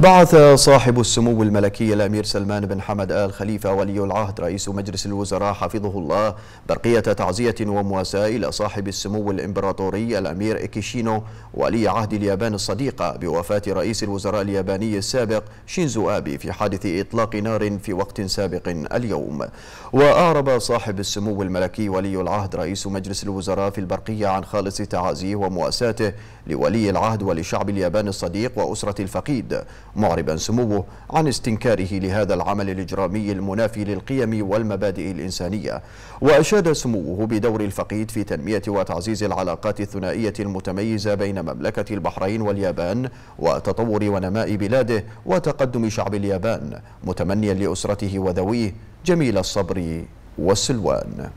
بعث صاحب السمو الملكي الأمير سلمان بن حمد آل خليفة ولي العهد رئيس مجلس الوزراء حفظه الله برقية تعزية ومواساة إلى صاحب السمو الإمبراطوري الأمير إيكيشينو ولي عهد اليابان الصديقة بوفاة رئيس الوزراء الياباني السابق شينزو آبي في حادث إطلاق نار في وقت سابق اليوم وأعرب صاحب السمو الملكي ولي العهد رئيس مجلس الوزراء في البرقية عن خالص تعازيه ومواساته لولي العهد ولشعب اليابان الصديق وأسرة الفقيد معربا سموه عن استنكاره لهذا العمل الإجرامي المنافي للقيم والمبادئ الإنسانية وأشاد سموه بدور الفقيد في تنمية وتعزيز العلاقات الثنائية المتميزة بين مملكة البحرين واليابان وتطور ونماء بلاده وتقدم شعب اليابان متمنيا لأسرته وذويه جميل الصبر والسلوان